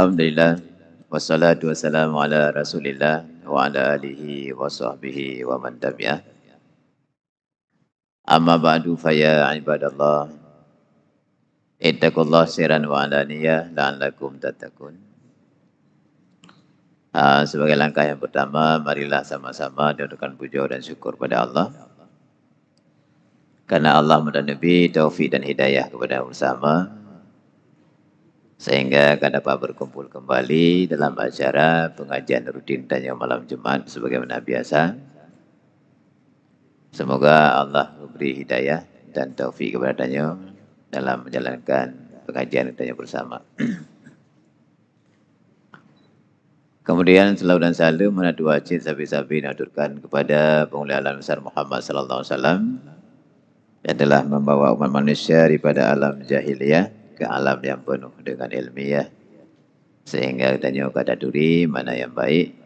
Alhamdulillah wassalatu wassalamu ala Rasulillah wa ala alihi wa sahbihi wa man tabi'ah Amma ba'du fa ibadallah ittaqullah sirran wa alaniya la'allakum tattaqun uh, sebagai langkah yang pertama marilah sama-sama dedukan puja dan syukur pada Allah karena Allah memberi taufik dan hidayah kepada bersama sehingga kita dapat berkumpul kembali dalam acara pengajian rutin dan yang malam Jumat sebagaimana biasa. Semoga Allah memberi hidayah dan taufik kepada Danyo dalam menjalankan pengajian Danyo bersama. Kemudian selalu dan selalu mana dua cinta sabi-sabi dihadurkan kepada penguli alam besar Muhammad sallallahu alaihi wasallam yang telah membawa umat manusia daripada alam jahiliyah ke alam yang penuh dengan ilmiah. Ya. Sehingga kita tanya kata duri mana yang baik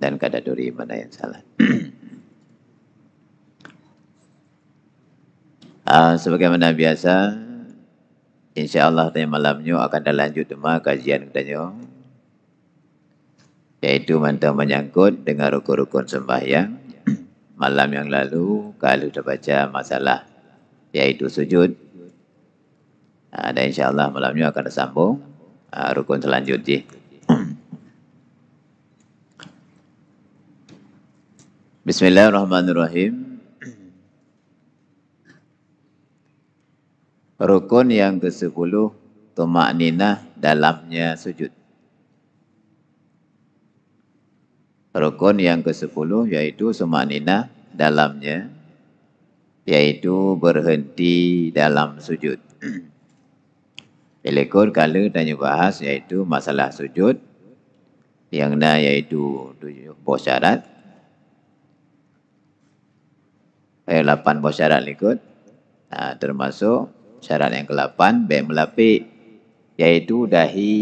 dan kata duri mana yang salah. uh, sebagaimana biasa, insyaAllah tanya malam ini akan ada lanjut tema kajian kita tanya. yaitu mantan menyangkut dengan rukun-rukun sembahyang. malam yang lalu, kalau baca masalah. yaitu sujud. Uh, dan insya Allah malamnya akan sambung uh, ah, rukun selanjutnya. Bismillahirrahmanirrahim. Rukun yang ke-10, Tumak Ninah dalamnya sujud. Rukun yang ke-10, yaitu Tumak Ninah dalamnya, yaitu berhenti dalam Sujud. Pelekor kala tanya bahas iaitu masalah sujud. Yang na iaitu tujuh buah syarat. Eh, lapan buah syarat ikut. Ha, termasuk syarat yang ke-8, baik melapik. Iaitu dahi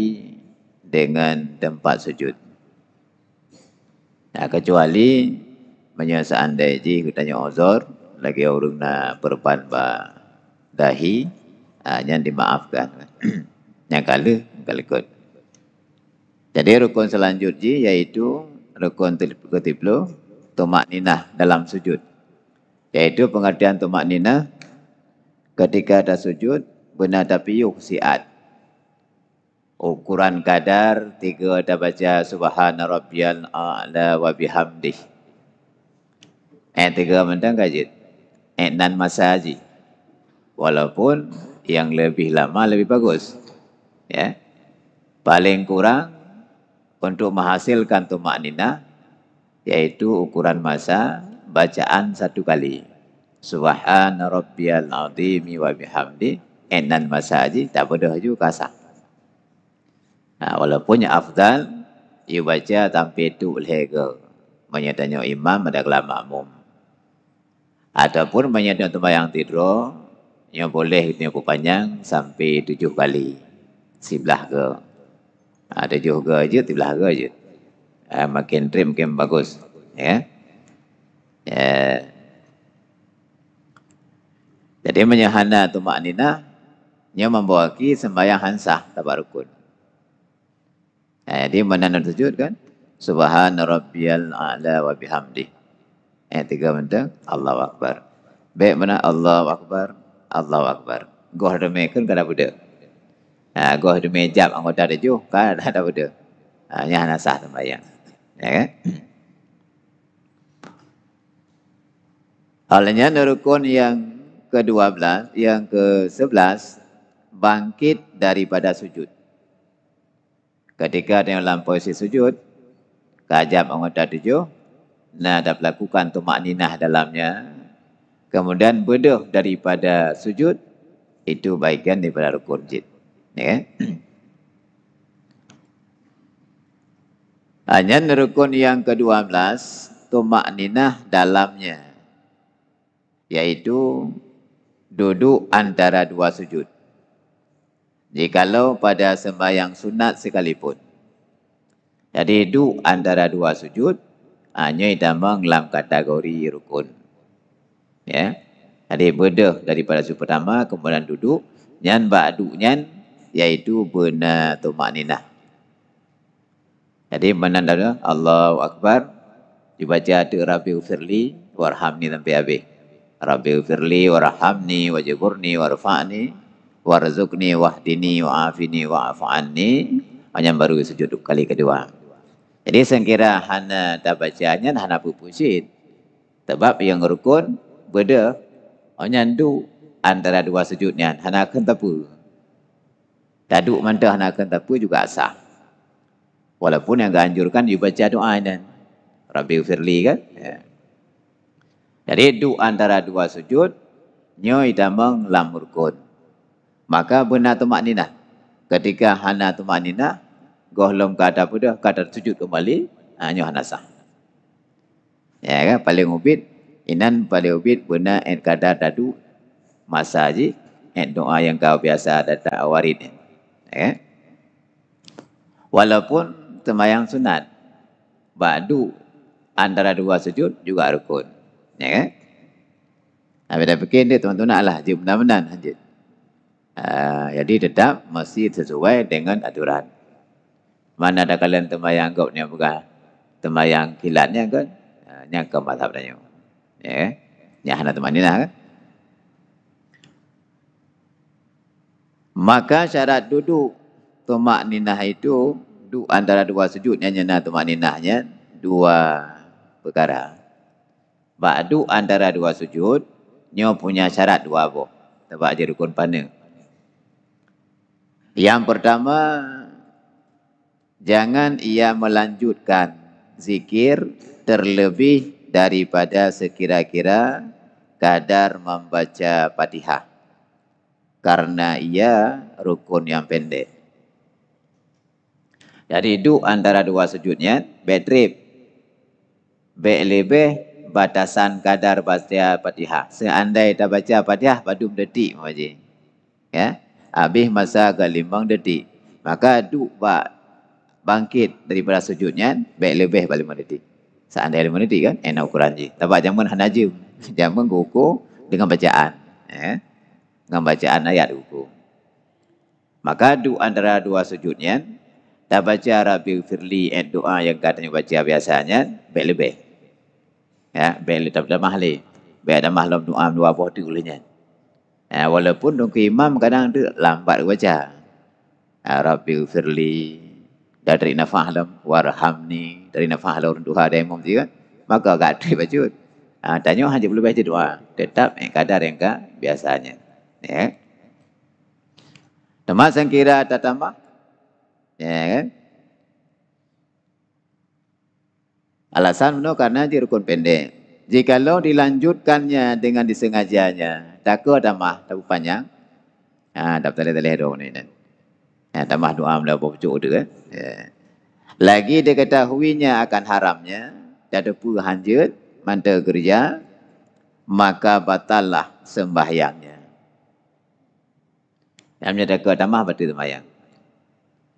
dengan tempat sujud. Nah, ha, kecuali menyiasaan dahi, kita nyozor lagi orang nak berpanbah dahi, yang dimaafkan. yang kala, kala kot. Jadi rukun selanjutnya iaitu rukun ketiplu, tumak ninah dalam sujud. Iaitu pengertian tumak ninah ketika ada sujud, benar tapi yuk siat. Ukuran kadar tiga ada baca subhana rabbiyal a'la wa bihamdih. Eh tiga mendang kajit. Eh nan masa haji. Walaupun yang lebih lama lebih bagus. Ya. Paling kurang untuk menghasilkan tumak nina, yaitu ukuran masa bacaan satu kali. Subhana rabbiyal azimi wa bihamdi enan masaji tak bodoh juga sah. Nah, walaupun yang afdal ia baca tanpa itu boleh ke menyatanya imam ada kelam mum. ataupun menyatanya tempat yang tidur yang boleh itu yang panjang sampai tujuh kali sebelah ke ah, ada tujuh ke aja sebelah ke aja ah, ha, makin trim makin bagus ya yeah. yeah. jadi menyahana tu maknina nya membawaki sembahyang hansah tabarukun ha, ah, jadi mana nak sujud kan subhana rabbiyal a'la wa bihamdi eh tiga benda Allahu akbar baik mana Allahu akbar Allahu Akbar. Goh ada mek kan kada buda. Ha goh ada mejap anggota ada jo kada ada buda. Ha nya ana sah Ya kan? Halnya nurukun yang ke-12, yang ke-11 bangkit daripada sujud. Ketika dia dalam posisi sujud, kajam anggota tujuh, nah ada melakukan tumak ninah dalamnya, kemudian bedah daripada sujud itu baikkan daripada rukun jid ya kan hanya rukun yang ke-12 tumak ninah dalamnya yaitu duduk antara dua sujud jikalau pada sembahyang sunat sekalipun jadi duduk antara dua sujud hanya ditambah dalam kategori rukun ya hari berde daripada su pertama kemudian duduk nyan ba'du nyan iaitu buna tumanina jadi menandanya Allahu akbar dibaca tu rabbi ufirli warhamni sampai habis rabbi ufirli warhamni wajburni warfa'ni warzuqni wahdini wa'afini waafani. hanya baru sujud kali kedua jadi sekira hana tak bacanya hana pupusin. Tebab yang rukun berde onyan du antara dua sujud ni hana kan tapu tak mantah hana kan tapu juga sah walaupun yang ganjurkan you baca doa dan rabbi firli kan ya. jadi du antara dua sujud nyoi tambang lam rukun maka benar tu maknina ketika hana tu maknina goh lom kada pudah kada sujud kembali hanya hana sah ya kan paling upit Inan paleobit ubit guna en kada dadu masa aji en doa yang kau biasa ada awarin. Eh? Ya? Walaupun temayang sunat badu antara dua sujud juga rukun. Ya eh? kan? Tapi dah begini dia tuan-tuan nak lah. Dia benar-benar Uh, jadi tetap mesti sesuai dengan aturan. Mana ada kalian temayang kau ni bukan? Temayang kilatnya kan? Uh, ah, Nyangka mazhab dan nyawa ya kan? Ya, Hanatul Madinah kan? Maka syarat duduk Tumak Ninah itu du, antara dua sujudnya nyana Tumak Ninahnya dua perkara. Ba'du antara dua sujud nyo punya syarat dua apa? Tebak je rukun pana. Yang pertama jangan ia melanjutkan zikir terlebih daripada sekira-kira kadar membaca fatihah karena ia rukun yang pendek. Jadi duk antara dua sujudnya betrip BLB batasan kadar baca Fatihah. Seandai tak baca Fatihah padum detik maji. Ya. Habis masa galimbang detik. Maka duk ba bangkit daripada sujudnya lebih balik detik. Seandainya dia ada meniti kan, enak eh, ukuran je. Dapat jaman hanajim. Jaman kukuh dengan bacaan. Eh? Dengan bacaan ayat kukuh. Maka du antara dua sujudnya, tak baca Rabi Firli dan doa yang katanya baca biasanya, baik lebih. Ya, baik lebih daripada mahli. Baik ada mahlum doa dua buah tu bolehnya. Eh, walaupun dong imam kadang dia lambat baca. Ya, ah, Rabi Firli, dari nafahlam warhamni dari nafahlam orang duha dari imam juga maka agak ada baca ha, tanya hanya boleh baca doa tetap yang kadar yang ke biasanya ya tambah sangkira tak tambah ya kan alasan itu karena dia rukun pendek jika lo dilanjutkannya dengan disengajanya tak ha, ada mah, tak panjang ah ha, dapat tadi tadi doa ini kan? Ya, tambah doa lah benda pucuk tu kan. Ya. Lagi dia kata huinya akan haramnya. Dia ada pura hanjut. Manta kerja. Maka batallah sembahyangnya. Yang menyatakan tambah batal sembahyang.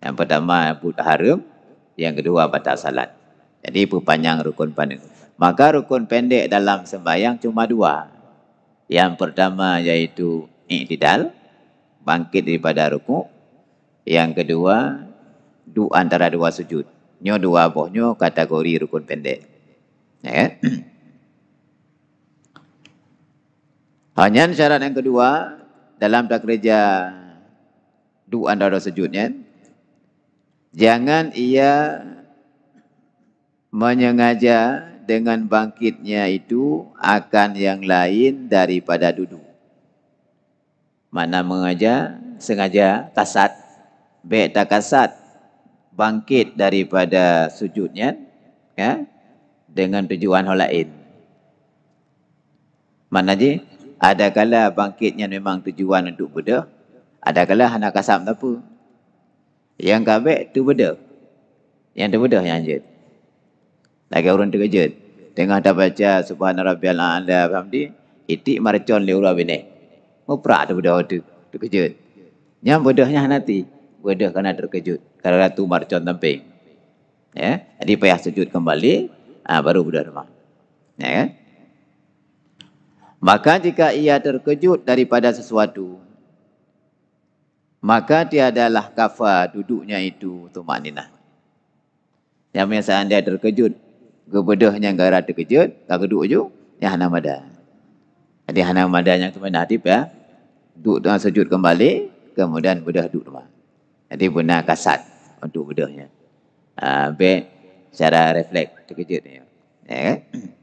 Yang pertama put haram. Yang kedua batal salat. Jadi perpanjang rukun pandang. Maka rukun pendek dalam sembahyang cuma dua. Yang pertama iaitu iktidal. Bangkit daripada rukun yang kedua, dua antara dua sujud. Nyo dua boh nyo kategori rukun pendek. Ya. Yeah. Hanya syarat yang kedua dalam tak kerja du antara dua sujud yeah. Jangan ia menyengaja dengan bangkitnya itu akan yang lain daripada duduk. Mana mengajar, sengaja, tasat, Bekta kasat bangkit daripada sujudnya ya, dengan tujuan hal lain. Mana je? kala bangkitnya memang tujuan untuk berda. Adakala hana kasat apa? Yang kabek tu berda. Yang tu berda yang anjir. Lagi orang terkejut. Tengah dah baca Subhanallah Rabbi Al-Ala Alhamdi. Itik marcon li urah bini. Muprak tu berda tu. Terkejut. Yang bodohnya nanti. Wadah kena terkejut. Kerana tu marcon tamping. Ya. Jadi payah sujud kembali. Ha, baru budak rumah. Ya kan? Maka jika ia terkejut daripada sesuatu. Maka tiadalah kafa duduknya itu. Itu makninah. Yang punya seandainya terkejut. Kebedahnya gara terkejut. Tak keduk je. Ya hanam ada. Jadi hanam ada yang kemudian hadip ya. Duduk dengan sujud kembali. Kemudian budak duduk rumah. Jadi pun kasat untuk budaknya. Ah, habis secara refleks terkejut ni. Ya kan?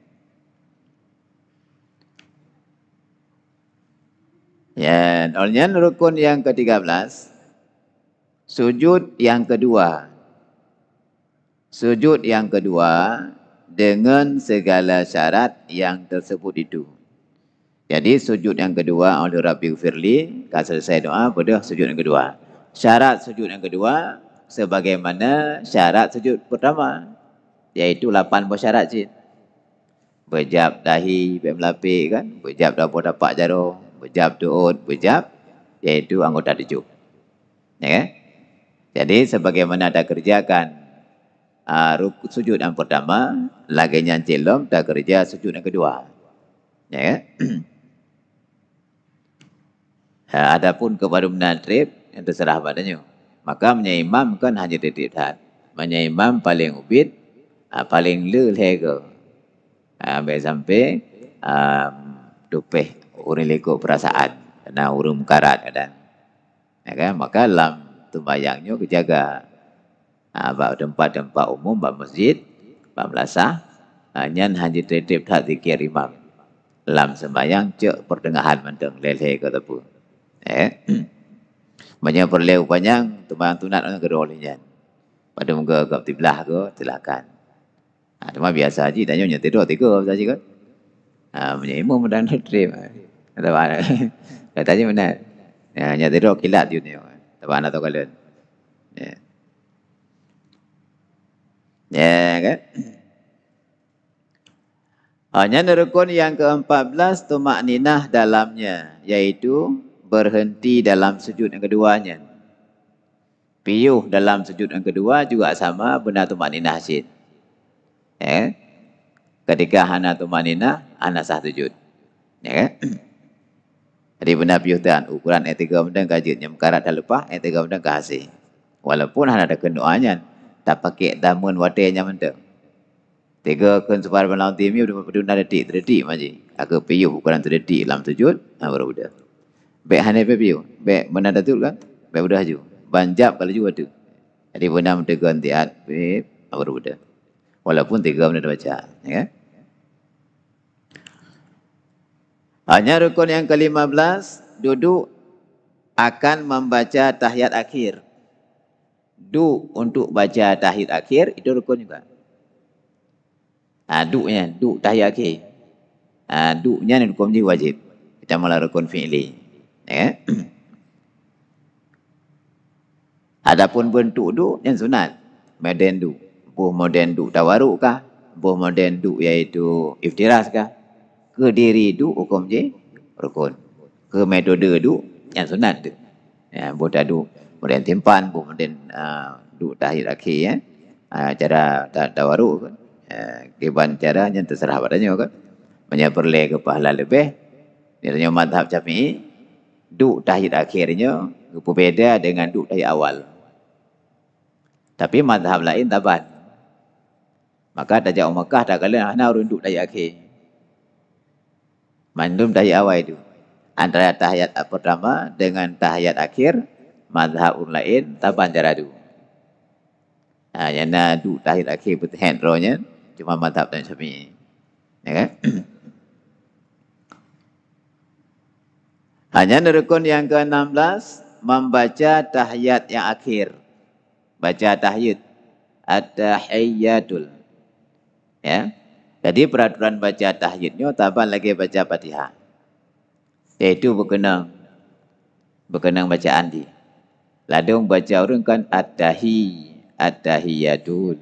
Ya, olehnya rukun yang ke-13 sujud yang kedua. Sujud yang kedua dengan segala syarat yang tersebut itu. Jadi sujud yang kedua oleh Rabbi Firli, kalau selesai doa, berdoa sujud yang kedua syarat sujud yang kedua sebagaimana syarat sujud pertama yaitu lapan buah syarat cik berjab dahi bermelapik kan berjab dapur dapat jarum berjab tuut berjab yaitu anggota tujuh ya kan? jadi sebagaimana ada kerjakan uh, ruk, sujud yang pertama lagi nyancilom dah kerja sujud yang kedua ya kan? Ha, adapun kepada menatrib yang terserah padanya. Maka menyeimam kan hanya titik dat. Menyeimam paling ubit, uh, paling lelego. Ah, sampai sampai ah, um, dupeh urin lego perasaan. Kerana urum karat dan ya kan? maka dalam tembayangnya kejaga uh, tempat-tempat umum, bah masjid, bah belasah, hanya uh, hanya titip tak zikir imam. Dalam sembayang, cek pertengahan mendeng leleh kata pun. Eh? Banyak perlew panjang, tembayang tunat lah, orang kedua oleh jan. Pada muka agak tiblah ke, silakan. Ha, cuma biasa haji, tanya punya tidur tiga apa saja kot. Ah, punya imam pun dah nak trim. Kata mana? Kata je mana? Ya, punya tidur kilat je ni. Kata mana tau kalian? Ya. Ya, kan? Hanya rukun yang ke-14 tumak ninah dalamnya, yaitu berhenti dalam sujud yang keduanya. Piyuh dalam sujud yang kedua juga sama benda tumanina hasil. Eh? Ya. Ketika hana tumanina, hana sah sujud. Ya kan? Jadi benda piyuh dan ukuran yang tiga benda kajit. Yang karat dah lepas, yang tiga benda kahasih. Walaupun hana ada kenduanya. Tak pakai damun watenya benda. Tiga kun sebar malam timi, benda-benda detik, terdetik maji. Aku piyuh ukuran terdetik dalam sujud, nah berudah. Baik hanya pepiu. Baik benda datu kan. Baik budah tu, banjap kalau juga tu. Jadi benda tiga antiat. Baik baru budah. Walaupun tiga benda dah baca. Ya kan? Hanya rukun yang ke-15. Duduk akan membaca tahiyat akhir. Du untuk baca tahiyat akhir. Itu rukun juga. Ha, du-nya. tahiyat akhir. Ha, ni rukun wajib. Kita malah rukun fi'li. Ya. Adapun bentuk duk yang sunat. Maden duk. Buh moden duk tawaruk kah? Buh moden duk iaitu iftiras kah? Ke diri duk hukum je? Rukun. Ke metode duk yang sunat tu. Ya, buh tak duk. Moden timpan. Buh moden uh, ah, tahir akhir ya. Uh, cara tawaruk kan? Uh, Kepan cara yang terserah padanya kan? Menyapurlah ke pahala lebih. Ini adalah madhab capi'i duk tahiyat akhirnya rupa beda dengan duk tahajud awal. Tapi mazhab lain tabat. Maka dah jauh Mekah dah kala nak nak runduk tahajud akhir. Mandum tahiyat awal itu. Antara tahiyat pertama dengan tahiyat akhir, mazhab lain tabat jara itu. Ha, ah, yang nak duk tahiyat akhir betul hand cuma mazhab dan syafi'i. Ya kan? Hanya rukun yang ke-16 membaca tahiyat yang akhir. Baca tahiyat at-tahiyatul. Ya. Jadi peraturan baca tahiyatnya tambah lagi baca Fatihah. Itu berkenaan berkenaan baca andi. Ladung baca urung kan at-tahi at-tahiyatul.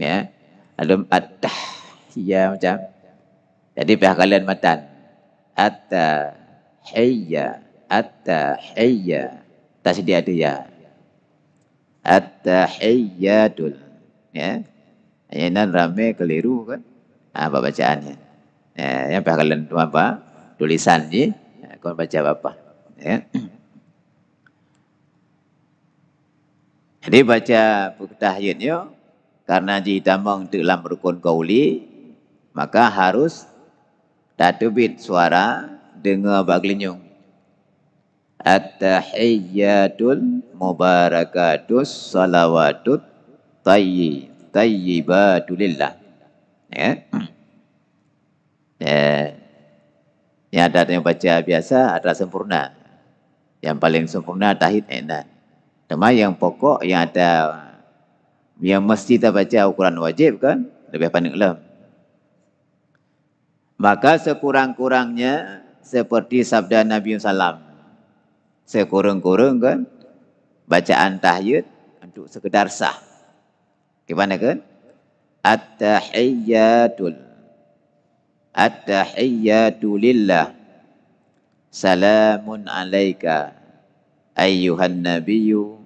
Ya. Adum at-tahiyah macam. Jadi pihak kalian matan. At-tahiyatul hayya at-tahiyya tasi dia ada ya at-tahiyyatul ya ini ramai keliru kan ah, apa bacaannya ya yang pakalan tu apa tulisan ni ya, kau baca apa ya jadi baca buku tahyin yo ya. karena di tambang dalam rukun kauli maka harus tatubit suara dengar Pak Gelinyong. At-tahiyyatul mubarakatus salawatut tayyi tayyibatulillah. Ya. Yeah. Yeah. Yang ada yang baca biasa ada sempurna. Yang paling sempurna tahid enak. Cuma yang pokok yang ada yang mesti kita baca ukuran wajib kan lebih paling lah. Maka sekurang-kurangnya seperti sabda Nabi SAW. Sekurang-kurang kan bacaan tahyid untuk sekedar sah. Gimana kan? At-tahiyyatul. At-tahiyyatul Salamun alaika ayyuhan nabiyyu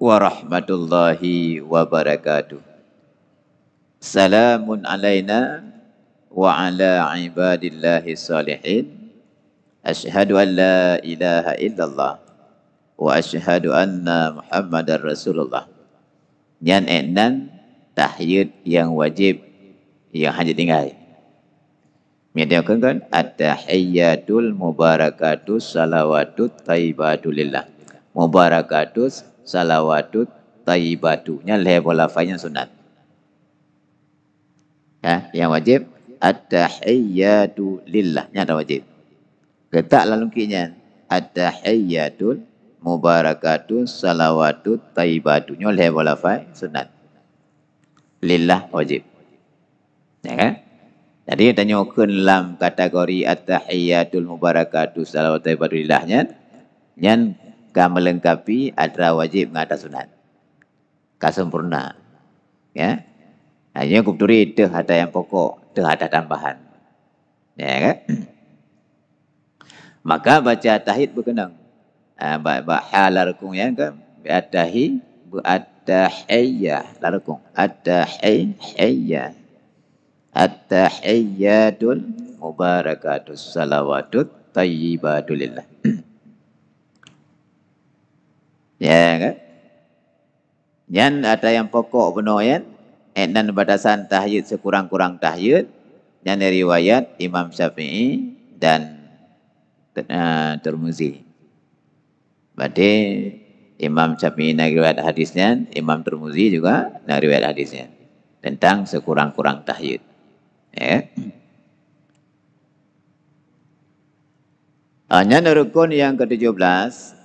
wa rahmatullahi wa barakatuh. Salamun alaina wa ala ibadillahi salihin ashadu an la ilaha illallah wa ashadu anna muhammadar rasulullah yang enan tahiyyut yang wajib yang hanya tinggal yang kan kongkan at-tahiyyatul mubarakatus salawatut taibadulillah mubarakatus salawatut taibadunya lebo lafanya sunat Ya, yang wajib at-tahiyyatu lillah. Ini ada wajib. Ketak lalu kini. At-tahiyyatul mubarakatul salawatul taibatul. Ini oleh walafai sunat. Lillah wajib. Ya kan? Jadi tanya ukun dalam kategori at-tahiyyatul mubarakatul salawatul taibatul lillahnya. Yang kamu melengkapi adalah wajib mengatakan sunat. Kasempurna. Ya. Hanya kubturi itu ada yang pokok. Dah ada tambahan. Ya kan? Maka baca tahid berkenan. Ah ha, ba ha larukum ya kan? Ba tahi bu attahiyya larukum. Attahi hayya. Attahiyyatul mubarakatus salawatut tayyibatul lillah. ya kan? Yang ada yang pokok benar ya, kan? Adnan eh, batasan tahyid sekurang-kurang tahyid yang dari riwayat Imam Syafi'i dan uh, eh, Turmuzi. Berarti Imam Syafi'i nak hadisnya, Imam Turmuzi juga nak hadisnya tentang sekurang-kurang tahyid. Ya. Hanya eh? ah, rukun yang ke-17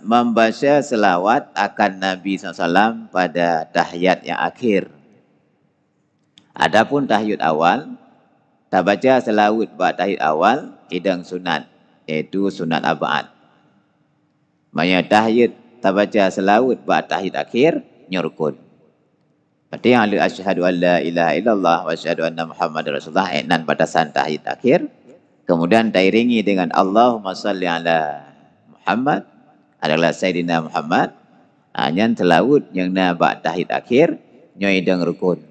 membaca selawat akan Nabi SAW pada tahiyat yang akhir. Adapun tahiyat awal, tak baca selawat buat tahiyat awal, hidang sunat, iaitu sunat abad. Maya tahiyat tak baca selawat buat tahiyat akhir, nyurkun. Berarti yang alir asyhadu an la ilaha illallah wa asyhadu anna Muhammad Rasulullah enan batasan tahiyat akhir. Kemudian tairingi dengan Allahumma salli ala Muhammad adalah Sayyidina Muhammad. Hanya ha, telawut yang nabak tahiyat akhir, nyoi deng rukun.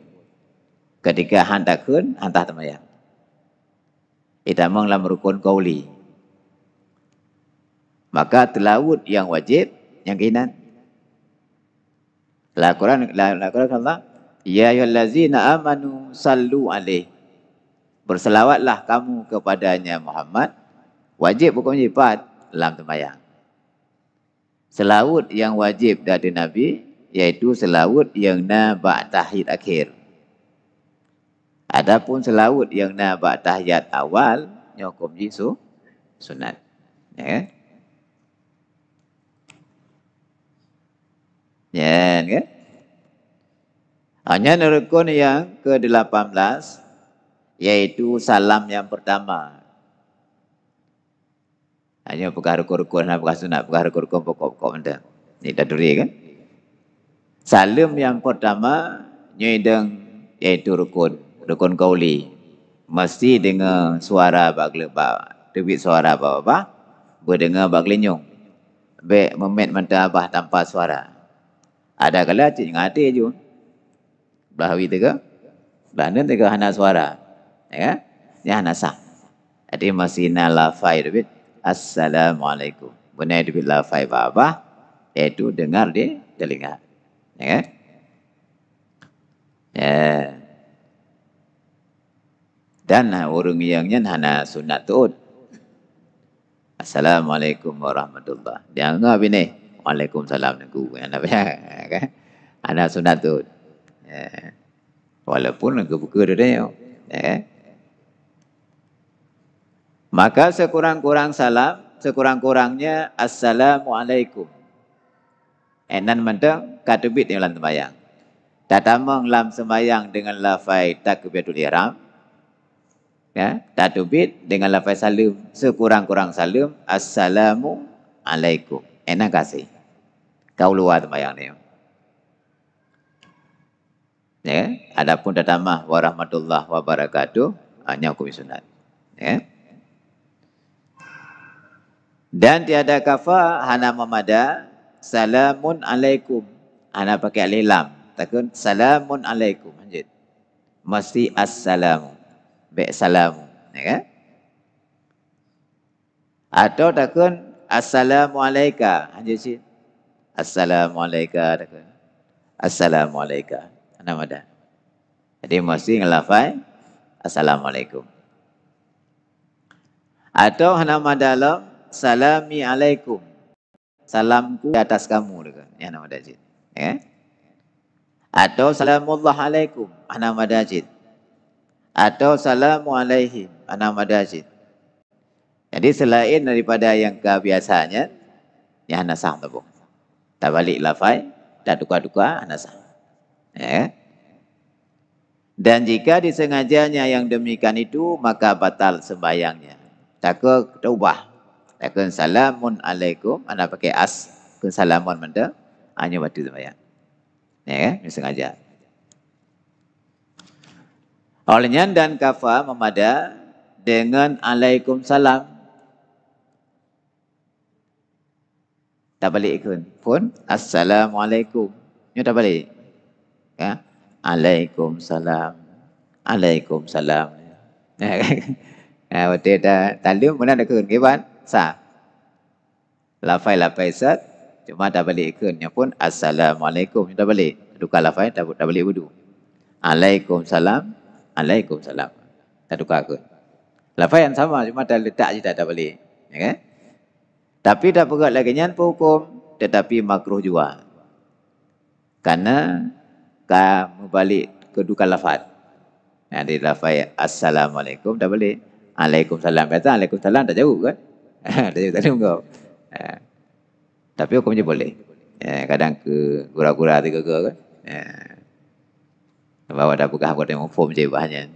Ketika hantakun, hantah temayang. Itamang eh, lam rukun kauli. Maka telawut yang wajib, yang keinan. Lakuran, lakuran lah kata, Ya yallazina amanu sallu alaih. Berselawatlah kamu kepadanya Muhammad. Wajib bukan jipat lam temayang. Selawat yang wajib dari Nabi, yaitu selawat yang nabak tahid akhir. Adapun selawat yang nampak tahiyat awal, nyokum jisu, sunat. Ya kan? Ya kan? Hanya nerukun yang ke-18, yaitu salam yang pertama. Hanya bukan rukun-rukun, lah, bukan sunat, bukan rukun-rukun, pokok-pokok benda. Ini dah duri kan? Salam yang pertama, nyedeng, yaitu rukun. Dukun Kauli. Mesti dengar suara Pak Gelebak. debit suara Bapak-Bapak. Berdengar Pak Gelenyong. Baik memet mata Abah tanpa suara. Ada kala cik dengan hati je. Belah hari tegak. dan ni tegak anak suara. Ya kan? Ini ya, anak sah. Jadi masih nak lafai debit, Assalamualaikum. Bunda dibit lafai Bapak-Bapak. Itu dengar di telinga. Ya kan? Yeah dan orang ah, yang nyana sunat tu. Assalamualaikum warahmatullah. Dia ngah bini. Waalaikumsalam nengku kan? Ana ya. Ana sunat tu. Walaupun aku buka dia ya. Kan? Maka sekurang-kurang salam, sekurang-kurangnya assalamualaikum. Enan mentang kadubit yang lantai bayang. Tak tamang lam sembayang dengan lafai takbiratul ihram ya tatubit dengan lafaz salam sekurang-kurang salam assalamu alaikum enak kasih kau luar bayang ni ya adapun tatamah warahmatullahi wabarakatuh hanya hukum sunat ya dan tiada kafa hana mamada salamun alaikum hana pakai alilam takun salamun alaikum lanjut mesti assalamu baik salam ya kan atau takkan assalamualaikum hanya si assalamualaikum takkan assalamualaikum nama dah jadi mesti ngelafai assalamualaikum atau nama dalam salami alaikum salamku atas kamu takkan. ya nama dah ya kan? atau salamullah alaikum nama dah atau salamu alaihi ana madajid. Jadi selain daripada yang kebiasaannya ya nasah Tak balik lafai tak duka-duka nasah. Ya. Dan jika disengajanya yang demikian itu maka batal sembahyangnya. Takut taubah. Takut salamun alaikum anda pakai as. Kun salamun benda. Hanya batu sembayang. Ya, ini sengaja. Olehnya dan kafa memada dengan alaikum salam. Tak balik ikun. Pun assalamualaikum. Ni ya, tak balik. Ya. Alaikum salam. Alaikum salam. Ya. Ha betul dah. Talim mana nak kun kan? Sa. Lafai lafai sat. Cuma tak balik ikun. pun assalamualaikum. Ni ya, tak balik. Tukar lafai tak tak balik wudu. Alaikum salam. Assalamualaikum salam, Tak duka aku. Lafaz yang sama cuma dah letak je tak ada balik. Ya kan? Tapi tak buat lagi nyan pun hukum. Tetapi makruh juga. Karena kamu balik kedudukan lafaz. Nah, di lafaz Assalamualaikum dah balik. Waalaikumsalam. Kata Waalaikumsalam dah jauh kan? dah jauh tadi engkau. Ya. Tapi hukumnya boleh. Ya, kadang ke gura-gura tiga-gura kan? Ya. Bawa dah buka aku tengok form je bahannya.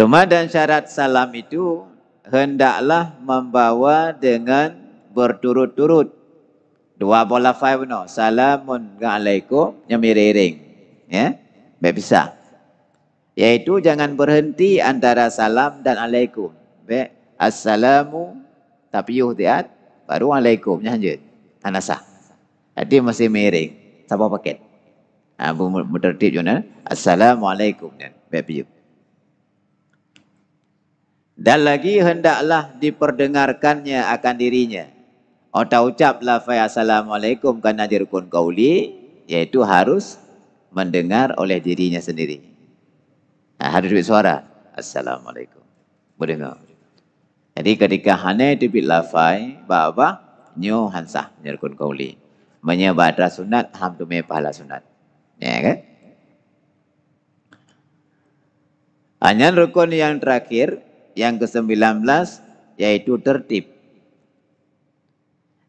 Tuma kan? ya. dan syarat salam itu hendaklah membawa dengan berturut-turut. Dua bola five no. Salamun alaikum yang miring. Ya. Baik bisa. Yaitu jangan berhenti antara salam dan alaikum. Baik. Assalamu tapi yuh diat baru alaikum nya hanjut. Tanasah. Ah, dia masih miring. Sapa paket? Abu ah, mutertib juga. Assalamualaikum. Baik you. Dan lagi hendaklah diperdengarkannya akan dirinya. Ota oh, ucap lafai assalamualaikum kerana dirukun kauli. Iaitu harus mendengar oleh dirinya sendiri. Nah, harus duit suara. Assalamualaikum. Berdengar. Jadi ketika hanya duit lafai. Bapak-bapak. Nyuh hansah. Nyerukun kauli menyebarkan sunat alhamdulillah pahala sunat ya kan hanya rukun yang terakhir yang ke-19 yaitu tertib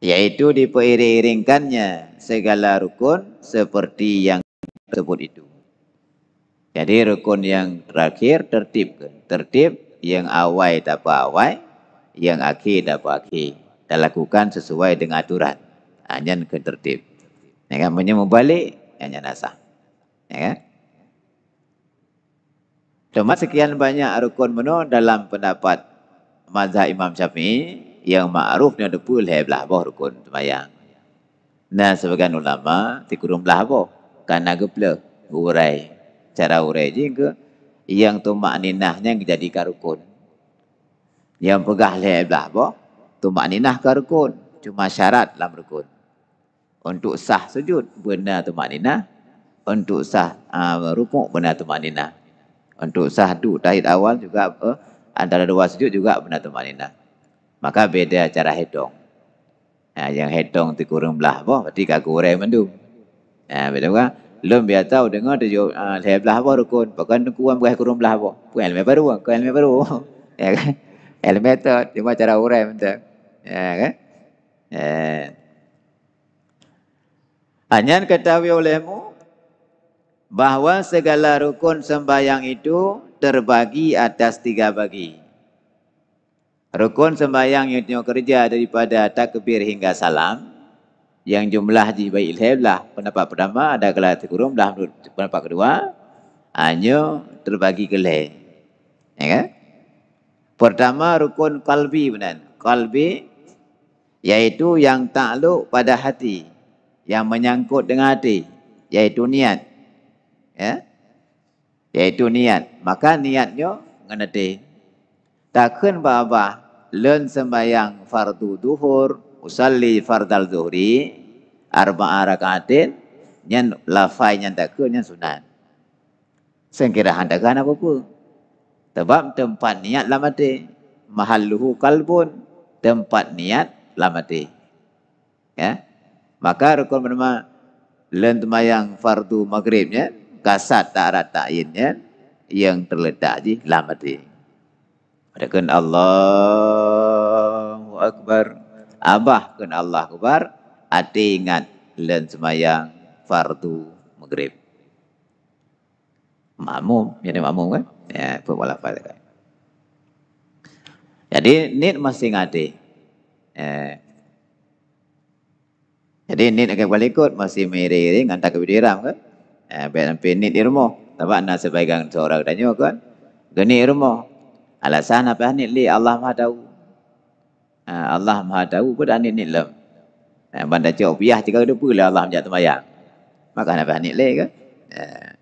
yaitu dipeiri-iringkannya segala rukun seperti yang tersebut itu jadi rukun yang terakhir tertib tertib yang awal tak apa awal yang akhir tak apa akhir lakukan sesuai dengan aturan hanya ke tertib. Ya kan? Banyak membalik, hanya nasa, Ya kan? Cuma sekian banyak rukun mana dalam pendapat mazhab Imam Syafi'i yang ma'ruf ni ada pula belah bah rukun semayang. Nah sebagian ulama tikurum belah bah kan naga pula urai cara urai je ke yang tu makninahnya yang jadi karukun. Yang pegah leh belah bah tu makninah karukun cuma syarat dalam rukun untuk sah sujud benar tu maknina untuk sah uh, rukuk benar tu maknina untuk sah tu tahid awal juga uh, antara dua sujud juga benar tu maknina maka beda cara hitung ha, ah, yang hitung tu kurang belah apa berarti kau kurang mandu ha, ah, betul ke belum biar tahu dengar tu uh, saya belah apa rukun bukan kurang belah kurang belah apa pun elemen baru kan elemen baru ya kan elemen tu cuma cara urai betul ya kan eh hanya ketahui olehmu bahawa segala rukun sembahyang itu terbagi atas tiga bagi. Rukun sembahyang yang tengok kerja daripada takbir hingga salam yang jumlah di baik ilham lah pendapat pertama ada kelah tegurum dah pendapat kedua hanya terbagi kelah. Ya kan? Pertama rukun kalbi benar. Kalbi yaitu yang takluk pada hati yang menyangkut dengan hati iaitu niat ya iaitu niat maka niatnya ngenati takkan baba learn sembahyang fardu duhur usalli fardal zuhri arba'a rakaatin nyen lafai nyen takke nyen sunat sengkira handa kana apa sebab tempat niat lama lamati mahalluhu kalbun tempat niat lama lamati ya Maka rukun pertama lent mayang fardu maghrib ya. kasat darat ta'in ya. yang terletak di lambat di. Rukun Allahu Akbar. Abah kun Allah Akbar. Ati ingat lent mayang fardu maghrib. Makmum, jadi makmum kan? Ya, buat wala fa'ala. Jadi, ni masih ngati. Eh, ya, jadi nit akan balik ikut masih mere ni ngantak ke diram ke. Eh baik sampai nit di rumah. Tapi anak sebaikan seorang tanya kan. Geni rumah. Alasan apa ni li Allah Maha tahu. Eh, Allah Maha tahu pada ni ni lem. Eh benda cok piah tiga ke pula Allah menjak temayang. Maka apa ni le ke? Eh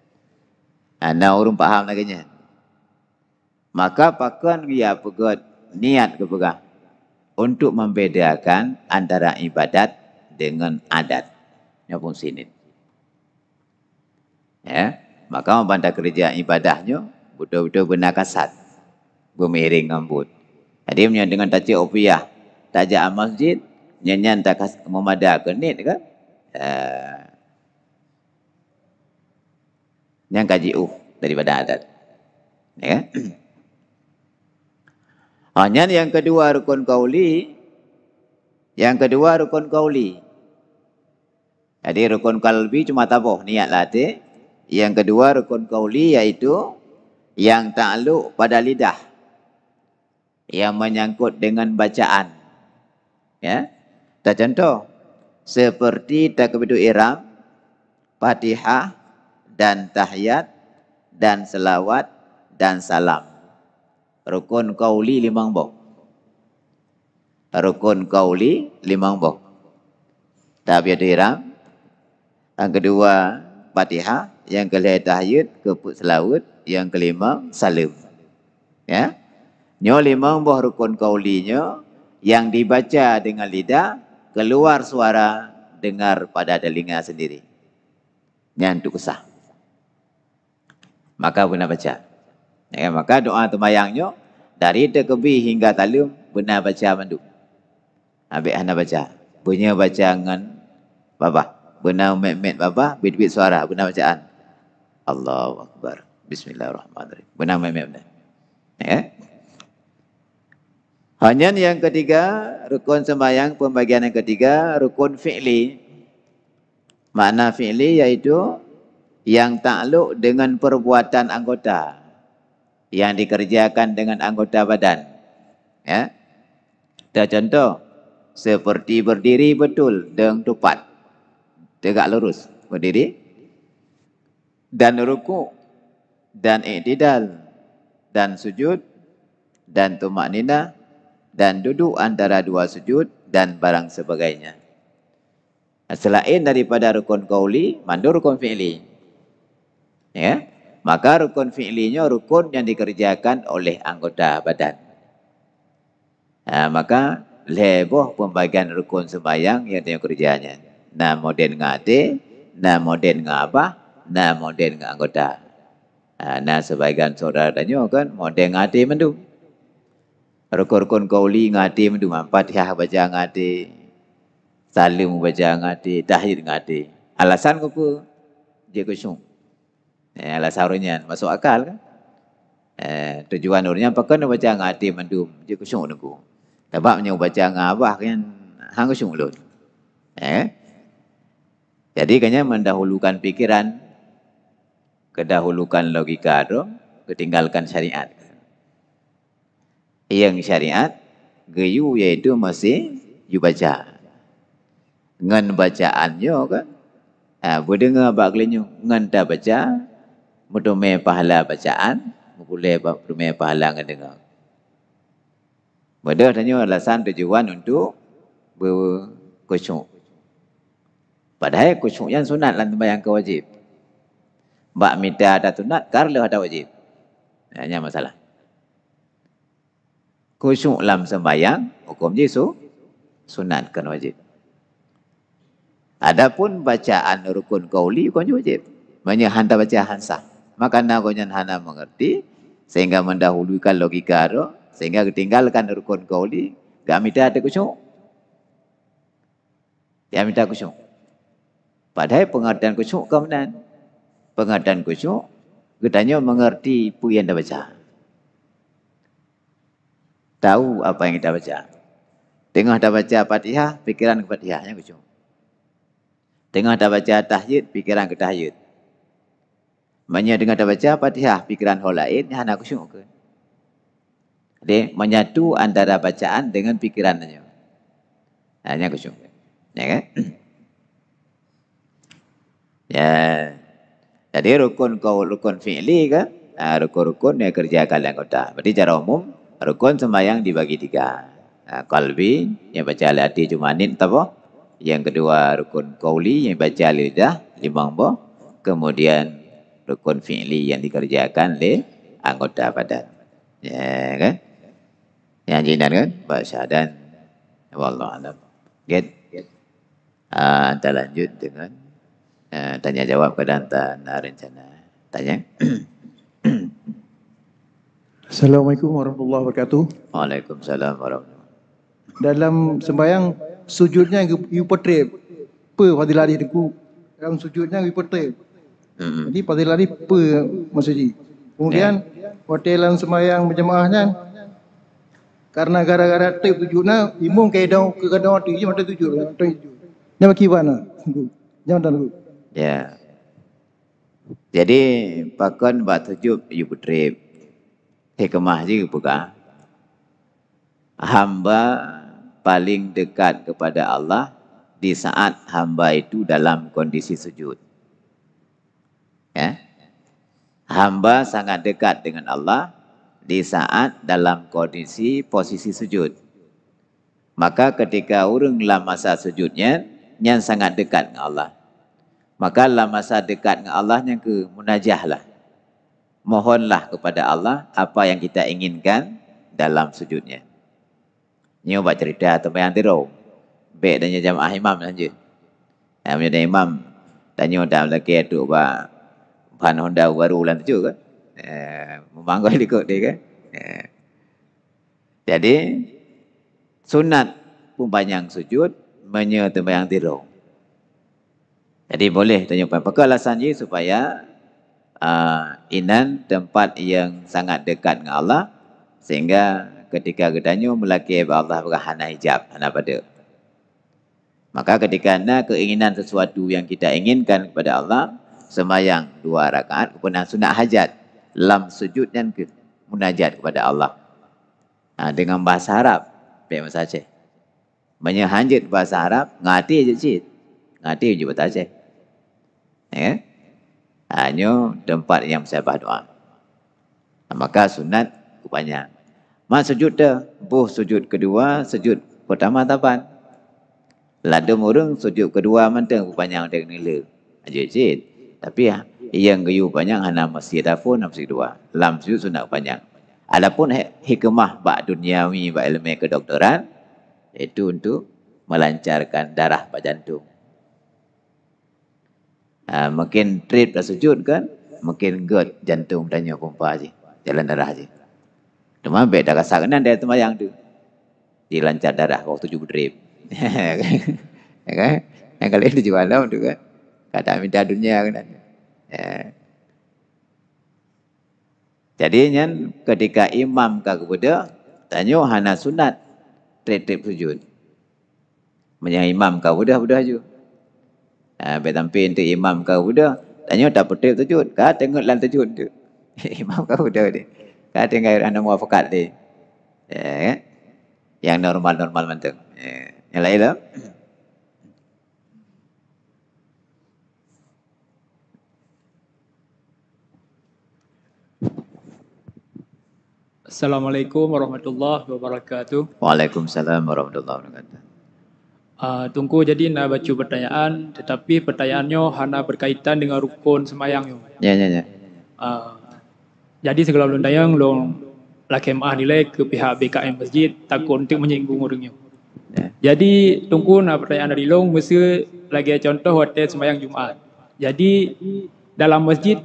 ana eh, urung paham lagi Maka pakan dia pegot niat ke pegah untuk membedakan antara ibadat dengan adat. Ini pun sinit. Ya, maka pada kerja ibadahnya, betul-betul benar kasat. Bumiring ambut. Jadi dengan taci opiah, tajak masjid, nyanyian tak memadah kenit ke? Uh, yang kaji uh daripada adat. Ya. Hanya ah, yang kedua rukun kauli. Yang kedua rukun kauli. Jadi rukun kalbi cuma tabuh niat hati. Yang kedua rukun kauli yaitu yang takluk pada lidah. Yang menyangkut dengan bacaan. Ya. Tak contoh. Seperti takbidu iram, patihah, dan tahiyat, dan selawat, dan salam. Rukun kauli limang boh. Rukun kauli limang boh. Tak biar diram, yang kedua, Fatihah. Yang kelima, Tahyid. Keput Selawat. Yang kelima, Salam. Ya. Ini lima buah rukun kaulinya yang dibaca dengan lidah, keluar suara, dengar pada telinga sendiri. Yang itu kesah. Maka benar baca. Ya, kan? maka doa tu temayangnya, dari tekebi hingga talum, benar baca mandu. Habis anda baca. Punya baca dengan babah benar Mehmet Baba, bit-bit suara, benar bacaan. Allahu Akbar. Bismillahirrahmanirrahim. Benar memet, benar. Ya. Hanyan yang ketiga, rukun sembahyang, pembagian yang ketiga, rukun fi'li. Makna fi'li yaitu yang takluk dengan perbuatan anggota. Yang dikerjakan dengan anggota badan. Ya. Dan contoh, seperti berdiri betul dengan tupat tegak lurus berdiri dan ruku dan i'tidal dan sujud dan tumak nina dan duduk antara dua sujud dan barang sebagainya. Selain daripada rukun kauli, mandu rukun fi'li. Ya? Maka rukun fi'linya rukun yang dikerjakan oleh anggota badan. Ha, maka leboh pembagian rukun sembahyang yang tengok na moden nga ade, na moden nga apa, na moden nga anggota. Ha, ah, na sebaikan saudara tanya kan, moden nga ade mendu. Rukun-rukun kauli nga ade mendu, mampatiah baca nga ade, salim baca nga ade, tahir nga ade. Alasan kuku, dia kusung. Eh, alasan urunya, masuk akal kan. Eh, tujuan urunya, apa kena baca nga ade mendu, dia kusung nengku. Sebabnya baca nga abah kan, hang lho. Eh, jadi kena mendahulukan pikiran, kedahulukan logika ado, ketinggalkan syariat. Yang syariat, gayu yaitu masih dibaca. Ngan bacaannya ke, ha, dengar bak kelinyu, ngan dah baca, mudumai pahala bacaan, boleh mudumai pahala ngan dengar. Mudah tanya alasan tujuan untuk berkocok. Padahal khusyuk yang sunat lah tembayang ke wajib. Bak mida ada sunat, karlah ada wajib. Hanya masalah. Khusyuk lam sembayang, hukum jisu, sunat kan wajib. Adapun bacaan rukun kauli, hukum wajib. banyak hanta baca hansa. Maka nakonya hana mengerti, sehingga mendahulukan logika itu, sehingga ketinggalkan rukun kauli, gak mida ada khusyuk. Ya mida khusyuk. Padahal pengertian kusuk ke mana? Pengertian kusuk, katanya mengerti apa yang dia baca. Tahu apa yang kita baca. Tengah dah baca patihah, pikiran ke patihahnya kusuk. Tengah dah baca tahyid, pikiran ke tahyid. Manya dengan dah baca patihah, pikiran hal lain, ni anak kusuk ke. Jadi, menyatu antara bacaan dengan pikirannya. Hanya kusuk. Ya kan? Ya. Jadi rukun kau rukun fi'li ke? Ha, rukun-rukun yang kerja kalian kota. Berarti cara umum, rukun sembahyang dibagi tiga. Ha, kalbi, yang baca alih hati cuma nin, apa? Yang kedua, rukun kauli, yang baca alih lidah, limang apa? Kemudian, rukun fi'li yang dikerjakan oleh anggota badan. Ya, kan? Yang jinan kan? Bahasa dan Wallahualam. Get? Get. Ha, kita lanjut dengan Eh, tanya jawab ke dan rencana tanya Assalamualaikum warahmatullahi wabarakatuh Waalaikumsalam warahmatullahi wabarakatuh dalam sembahyang sujudnya you portray apa fadilah ni aku dalam sujudnya you portray mm-hmm. jadi fadilah ni apa maksudnya kemudian yeah. dalam sembahyang berjemaahnya karena gara-gara tip tujuhnya imam kaidah ke kaidah waktu ini mata tujuh ni bagaimana ni mana Ya. Jadi pakon buat tujuh ibu trip. kemah juga buka. Hamba paling dekat kepada Allah di saat hamba itu dalam kondisi sujud. Ya. Hamba sangat dekat dengan Allah di saat dalam kondisi posisi sujud. Maka ketika orang dalam masa sujudnya, yang sangat dekat dengan Allah. Maka dalam masa dekat dengan Allah yang ke munajahlah. Mohonlah kepada Allah apa yang kita inginkan dalam sujudnya. Ini buat cerita atau bayang tiru. Baik tanya jamaah imam saja. Ya, punya dia imam. Tanya dalam lelaki itu apa? Bahan Honda baru lah tu kan? di ikut dia kan? Jadi, sunat pun banyak sujud, menyertai bayang tiru. Jadi boleh tanya apa Apakah alasan dia supaya uh, Inan tempat yang sangat dekat dengan Allah sehingga ketika bertanya melaki Allah berhana hijab. Hana pada. Maka ketika ada keinginan sesuatu yang kita inginkan kepada Allah semayang dua rakaat kepada sunat hajat dalam sujud dan munajat kepada Allah. Ha, dengan bahasa Arab. Pihak masa Aceh. Banyak hanjit bahasa Arab. Ngati je cik. Ngati je cik. Ya. Kan? Hanya tempat yang bersabah doa. Maka sunat banyak. Mak sujud buh sujud kedua, sujud pertama taban. Lada murung sujud kedua mantan ku banyak dek nila. Ajit-ajit. Tapi ya, yang kayu banyak hana masjid dafun nam dua Lam sujud sunat banyak. Adapun hikmah bak duniawi bak ilmu kedoktoran itu untuk melancarkan darah pada jantung. Ah, Mungkin trip dah sujud kan, Mungkin gerd jantung tanya kumpa je. Jalan darah je. Cuma baik dah rasa kenan dia temayang tu. Dia lancar darah kalau tujuh berdrip. ya kan? Yang kali tujuh malam tu lah kan. Kata minta dunia kenan. Ya. Jadi ketika imam ke kepada tanya hana sunat trip-trip sujud. Menyang imam ke budah-budah juga. Ambil ah, tampin tu imam kau huda. Tanya tak betul terjun. Kau tengok lah terjun tu. imam kau huda ni. Kau tengok yang ada muafakat ni. Ya, eh, kan? Yang normal-normal mantap. Ya. Eh, yang lain Assalamualaikum warahmatullahi wabarakatuh. Waalaikumsalam warahmatullahi wabarakatuh. Uh, tunggu jadi nak baca pertanyaan tetapi pertanyaannya hanya berkaitan dengan rukun semayang. Ya, ya, ya. ya. Uh, jadi segala belum dayang long lakemah nilai ke pihak BKM masjid takut untuk menyinggung orangnya. Ya. Jadi tunggu nak pertanyaan dari long mesti lagi contoh waktu semayang Jumaat. Jadi dalam masjid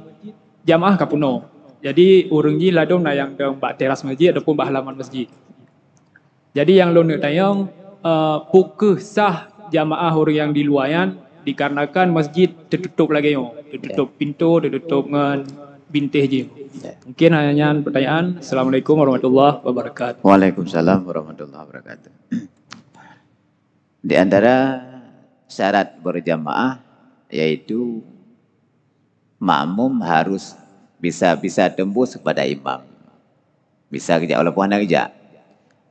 jamaah kapuno. Jadi orang ni ladung nak yang dalam bak teras masjid ataupun bahalaman masjid. Jadi yang long nak tayang uh, pukuh sah jamaah orang yang di luar ya? dikarenakan masjid tertutup lagi yo tertutup yeah. pintu tertutup dengan bintih je yeah. mungkin hanya pertanyaan assalamualaikum warahmatullahi wabarakatuh waalaikumsalam warahmatullahi wabarakatuh di antara syarat berjamaah yaitu makmum harus bisa bisa tembus kepada imam bisa kerja walaupun hanya kerja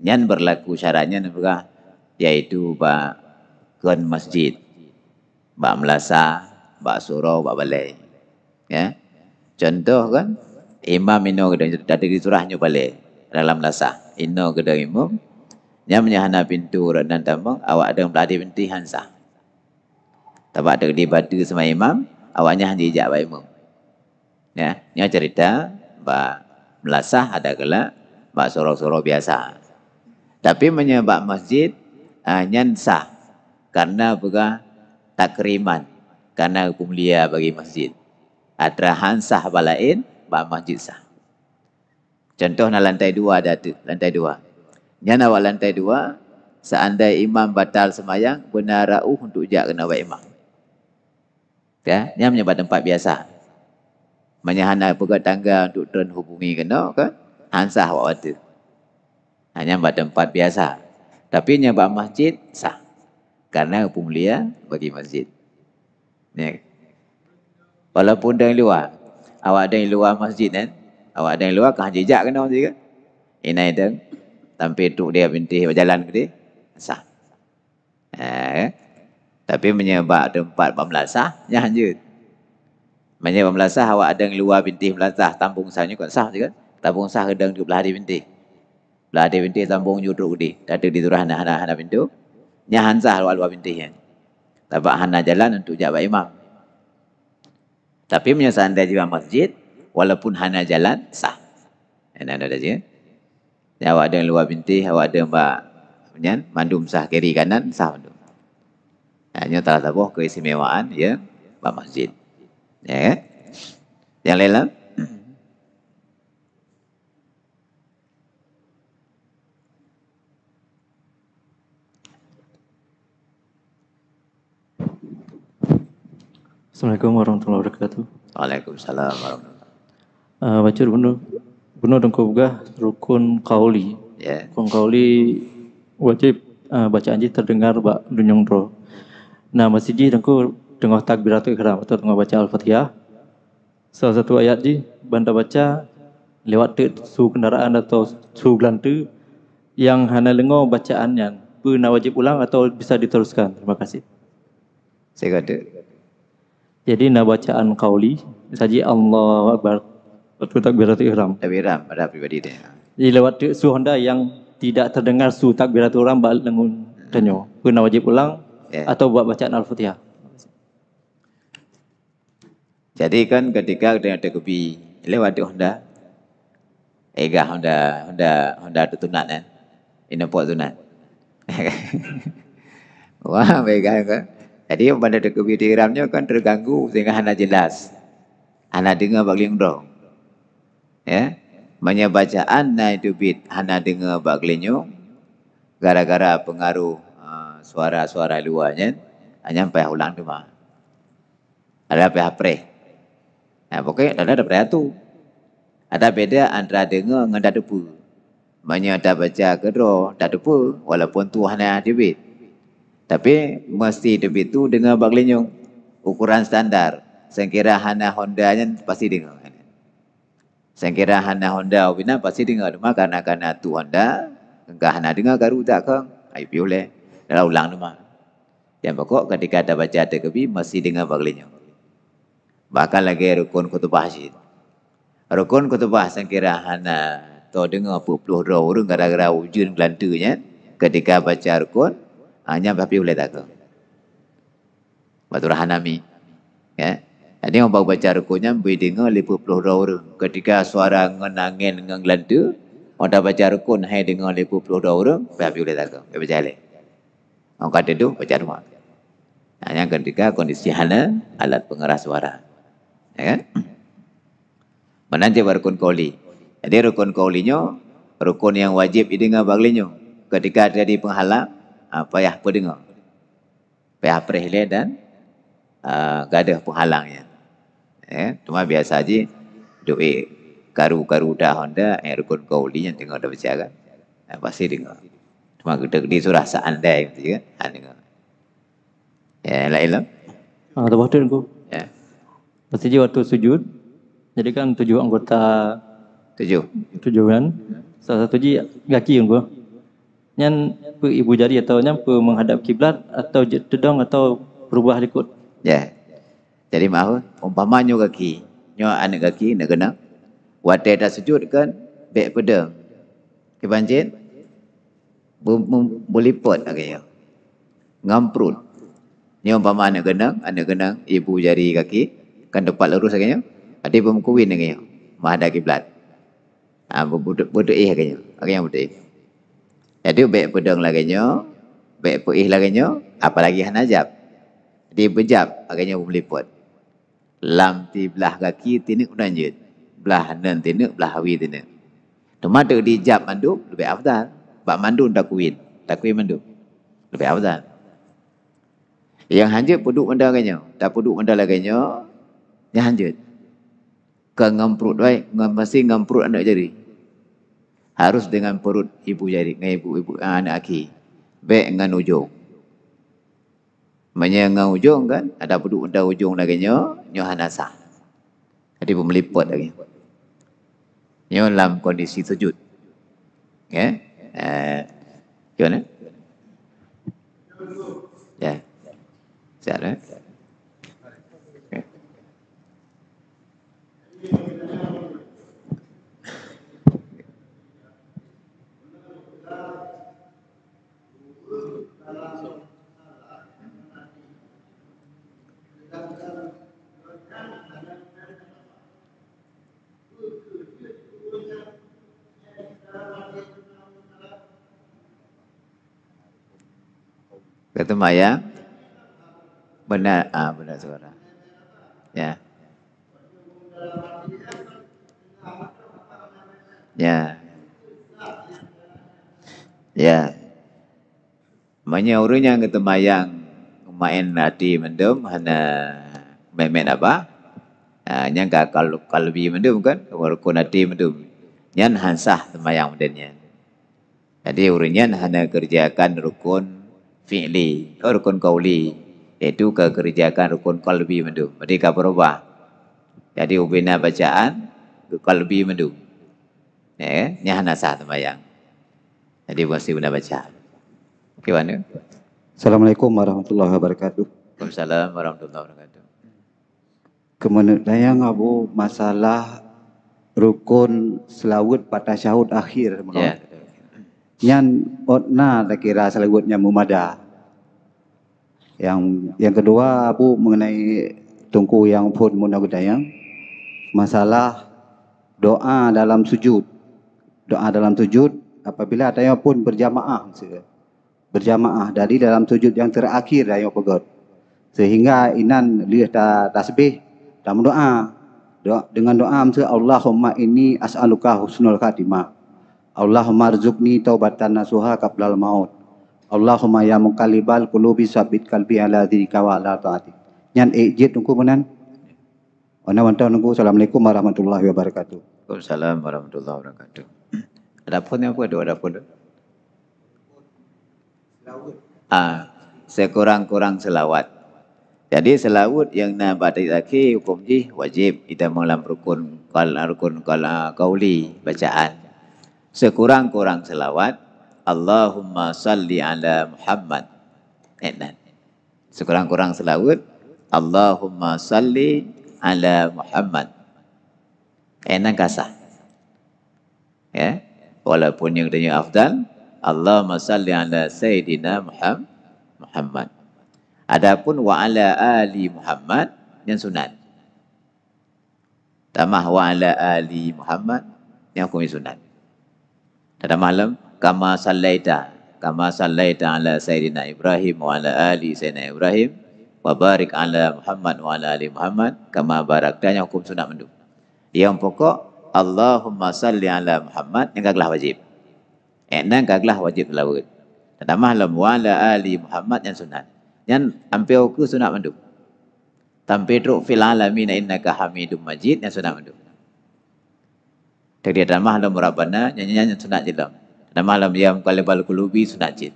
nyan berlaku syaratnya apakah Yaitu bak kon masjid bak melasa bak surau bak balai ya contoh kan imam ino kada tadi di surahnya balai dalam melasa ino kada imam nya menyahana pintu dan tambang awak ada beladi binti hansa tapi ada di badu sama imam awaknya hanya ijak bak imam ya nya cerita bak melasa ada gelak bak surau-surau biasa tapi menyebab masjid Ha, nyansa karena apa takriman karena hukum liya bagi masjid atra ha, hansah balain ba masjid sah contohnya lantai dua ada lantai dua nyana wa lantai dua seandai imam batal semayang benar rauh untuk jak kena wa imam ya ni menyebab tempat biasa menyahana pegawai tangga untuk turun hubungi kena ke hansa wa wa hanya pada tempat biasa. Tapi nyabak masjid sah. Karena hukum mulia bagi masjid. Ya. Walaupun dari luar. Awak dari luar masjid kan? Awak dari luar kan jejak kena masjid kan? Ini ada. Tapi itu dia binti berjalan ke dia. Sah. Ha, kan? Tapi menyebab tempat pemelasah. Ya je. Menyebab pemelasah awak ada luar binti pemelasah. Tampung sahnya kan sah je kan? Tampung sah ada di belah binti. Belah dia binti sambung juduk di. Tadi di turah anak anak hana pintu. Nya hansa luar luar binti yang. Tapi hana jalan untuk jawab imam. Tapi menyesal dia jiwa masjid. Walaupun hana jalan sah. Enak ada je. Ya, awak ada luar binti, awak ada mbak Menyan, mandum sah kiri kanan, sah mandum. Hanya telah sebuah keistimewaan, ya, mbak masjid. Ya, kan? Yang lain lah. Assalamualaikum warahmatullahi wabarakatuh. Waalaikumsalam warahmatullahi. Uh, Bacur bunuh bunuh dengkubgah rukun kauli. Yeah. Rukun kauli wajib uh, bacaan ji terdengar bak dunyong ro. Nah masih ji dengku dengok takbiratul ikhram atau tengah baca al-fatihah. Salah satu ayat ji banda baca lewat tu su kendaraan atau su glantu yang hana lengo bacaannya Bukan wajib ulang atau bisa diteruskan. Terima kasih. Saya kata jadi nak bacaan kauli saji Allah Akbar waktu takbiratul ihram. Takbiran pada pribadi dia. Jadi lewat su Honda yang tidak terdengar su takbiratul ihram bal lengun tanyo. Kena wajib ulang yeah. atau buat bacaan Al-Fatihah. Jadi kan ketika ada kopi, lewat Honda Ega Honda Honda Honda tu tunat eh. kan. Ina buat tunat. Wah, baik kan. Jadi pada kebiri tiramnya kan terganggu sehingga hana jelas. hana dengar bagling roh. Ya. Banyak bacaan na itu bit anak dengar baglingnya. Gara-gara pengaruh ah, suara-suara uh, luarnya. Hanya sampai ulang tu mah Ada apa pre Nah, pokoknya ada apa tu Ada beda antara dengar dengan tak Banyak ada baca ke roh, tak walaupun Tuhan yang ada tapi mesti hidup itu dengar baglinyung. Ukuran standar. Sengkira Hana Honda nya pasti dengar. kira Hana Honda wina pasti dengar. Cuma karena karena tu Honda. Enggak Hana dengar karu tak kong. Ayu piule. Dalam ulang cuma. Yang pokok ketika ada baca ada kebi mesti dengar baglinyung. Bahkan lagi rukun kutubah sih. Rukun kutubah sengkira Hana. Tau dengar puluh-puluh orang gara-gara ujian gelantunya. Eh. Ketika baca rukun, hanya api boleh tak Batu Rahanami. Ya. Jadi orang baru baca rukunnya, boleh dengar lima puluh orang. Ketika suara ngenangin dengan ngelanda, orang dah baca rukun, hanya dengar lima puluh orang, tapi boleh tak ke? baca lagi. Orang kata tu, baca rumah. Hanya ketika kondisi hana, alat pengeras suara. Ya kan? Menanjak rukun koli. Jadi rukun kaulinya, rukun yang wajib ini didengar baglinya. Ketika ada di penghalang, apa ya pun dengar. Payah perihlih dan uh, ada penghalangnya. Eh, cuma biasa saja doa karu-karu dah honda yang rukun kauli yang tengok dah bercakap. Eh, pasti dengar. Cuma kita di surah seandai. Gitu, kan? Ha, Ya, eh, lain lah. Ah, ha, Tepuk tu, Tengku. Ya. Pasti je waktu sujud. Jadi kan tujuh anggota. Tujuh. Tujuh kan. Salah satu je kaki, yang Ya nyampe ibu jari atau nyampe menghadap kiblat atau tedang atau berubah ikut. Ya. Yeah. Jadi mahu umpama nyu kaki, nyu anak kaki nak kena. Wate dah sujud kan, baik pada. Kebanjit boleh pot lagi ya. Ngamprut. Ni umpama anak kena, anak kena ibu jari kaki kan dapat lurus agaknya. Ada pemkuin agaknya. menghadap kiblat. Ah ha, budak-budak eh agaknya. Agaknya budak jadi baik pedang lagi nyo, baik puih nyo, apalagi han najab. Di bejab laganya meliput. Lam ti belah kaki tinik udanjut. Belah nan tinik, belah hawi tinik. Tumada di jab mandu, lebih afdal. Bak mandu tak kuin, tak kuin mandu. Lebih afdal. Yang hanjut puduk mandu laganya. Tak peduk puduk lagi nyo, yang hanjut. Kau ngamprut, baik. Masih ngamprut anak jari harus dengan perut ibu jari dengan ibu ibu ah, anak aki baik dengan ujung Menya dengan ujung kan ada perut ada ujung lagi nyo nyo hanasa jadi pun melipat lagi nyo dalam kondisi sujud ya yeah? eh uh, gimana ya yeah. siapa eh? ya. Kata Maya. Benar, ah, benar suara. Ya. Ya. Ya. Banyak orang yang kata mayang main nadi mendem hana memen apa? Ah, yang kalau kalau bi mendem kan, kalau nadi mendem. Nyan hansah temayang mendenya. Jadi urunya hanya kerjakan rukun fi'li, oh, rukun qawli. Itu kekerjakan rukun qalbi mendu. Merdeka berubah. Jadi ubina bacaan qalbi mendu. Ya, eh, ya. nyah nasah tembayang. Jadi mesti guna baca. Okey, mana? Ya? Assalamualaikum warahmatullahi wabarakatuh. Assalamualaikum warahmatullahi wabarakatuh. Kemana yang abu masalah rukun selawat pada syahud akhir. Ya. Yeah. Yang otna tak kira selagutnya mumada. Yang yang kedua abu mengenai tungku yang pun muda munagudaya masalah doa dalam sujud. Doa dalam sujud apabila ada yang pun berjamaah Berjamaah dari dalam sujud yang terakhir dari yang pegot. Sehingga inan lihat ta, tasbih dan doa. Doa, dengan doa Allahumma ini as'aluka husnul khatimah Allahumma arzukni taubatan nasuha qablal maut. Allahumma ya muqallibal qulubi sabbit qalbi ala dhikrika wa ala ta'atik. Nyan ejet nungku menan. Ana wanta nungku assalamualaikum warahmatullahi wabarakatuh. Waalaikumsalam warahmatullahi wabarakatuh. Ada pun apa ada ada pun. Ah, sekurang-kurang selawat. Jadi selawat yang na badai laki hukum wajib kita malam rukun kal rukun kal kauli bacaan. Kan? sekurang-kurang selawat Allahumma salli ala Muhammad. Enak. Sekurang-kurang selawat Allahumma salli ala Muhammad. Enak kasah. Ya. Walaupun yang tanya afdal, Allahumma salli ala Sayyidina Muhammad. Muhammad. Adapun wa ala ali Muhammad yang sunat. Tamah wa ala ali Muhammad yang kami sunat. Dalam malam kama sallaita kama sallaita ala sayyidina Ibrahim wa ala ali sayyidina Ibrahim wa barik ala Muhammad wa ala ali Muhammad kama barakta yang hukum sunat mandu. Yang pokok Allahumma salli ala Muhammad yang gaglah wajib. Enang gaglah wajib lawat. Dalam malam wa ala ali Muhammad yang sunat. Yang ampe hukum sunat mandu. Tampi tru fil alamin innaka Hamidum Majid yang sunat mandu. Tadi ada malam rabbana nyanyian yang sunat jid. Ada malam yang kalibal kulubi sunat jid.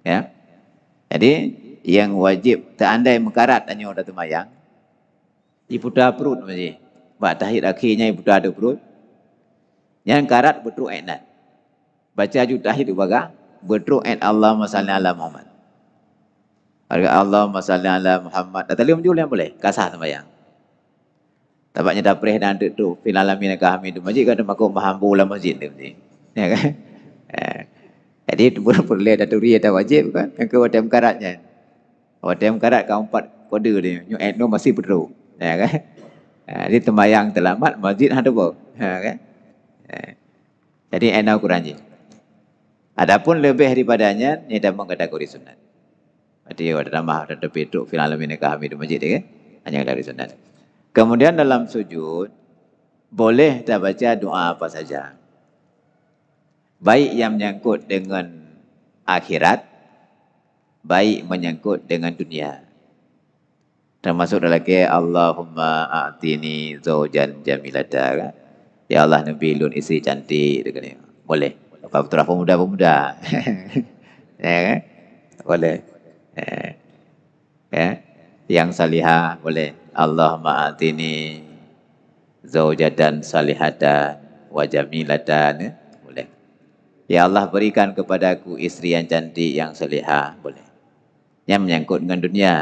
Ya. Jadi yang wajib terandai mengkarat tanya orang tu mayang. Ibu dah perut mesti. Bah tahir akhirnya ibu dah ada perut. Yang karat betul enak. Baca ju tahir tu baga betul en Allah masalli ala Muhammad. Harga Allah masalli ala Muhammad. Dah tadi menjul yang boleh. Kasah tu mayang. Tampaknya dah pereh dan ada tu. Fil alamin kami hamidu masjid. Kata makum mahambu lah masjid ni. Ya kan? Eh. Jadi tu pun boleh ada turi ada wajib kan? Yang ke watam karatnya. Watam karat kan empat kode ni. Nyuk etno masih perlu. Ya kan? Jadi eh, temayang terlambat masjid ada pun. Ya kan? Eh. Jadi je. kurangnya. Adapun lebih daripadanya, ni dah mengkategori sunat. Jadi, ada nama, ada petuk, final alamin, kami kahamidu masjid, ya kan? Hanya dari sunat. Kemudian dalam sujud, boleh kita baca doa apa saja. Baik yang menyangkut dengan akhirat, baik menyangkut dengan dunia. Termasuk lagi, Allahumma a'tini zaujan jamilata. Ya Allah, Nabi Lun isteri cantik. Dengan Boleh. Bapak putera pemuda-pemuda. ya, kan? Boleh. Ya. Yang salihah, boleh. Allah ma'atini zaujadan salihatan wa jamilatan eh? boleh ya Allah berikan kepadaku istri yang cantik yang salihah boleh yang menyangkut dengan dunia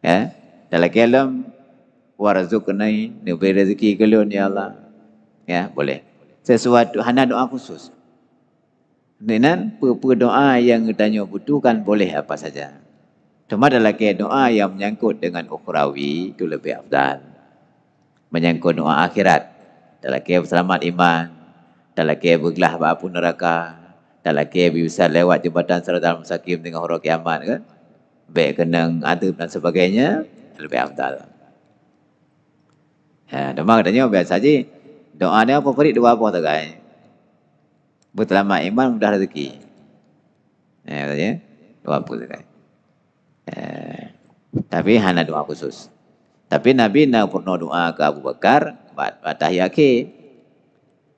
ya eh? dalam kalam warzuqni nubi rezeki kelun ya Allah ya boleh sesuatu hana doa khusus dengan apa doa yang ditanya butuhkan boleh apa saja Cuma ada lagi doa yang menyangkut dengan ukhrawi itu lebih afdal. Menyangkut doa akhirat. Ada lagi selamat iman. Ada lagi berkelah apa neraka. Ada lagi bisa lewat jembatan serta dalam sakim dengan huruf kiamat kan. Baik kena adab dan sebagainya. Lebih afdal. Ya, ha, cuma katanya biasa saja. Doa ni apa perik dua apa tu kan. Berselamat iman mudah rezeki. Ya, katanya. Dua apa tu kan. Eh, tapi hanya doa khusus. Tapi Nabi nak pernah doa ke Abu Bakar, patah yakin.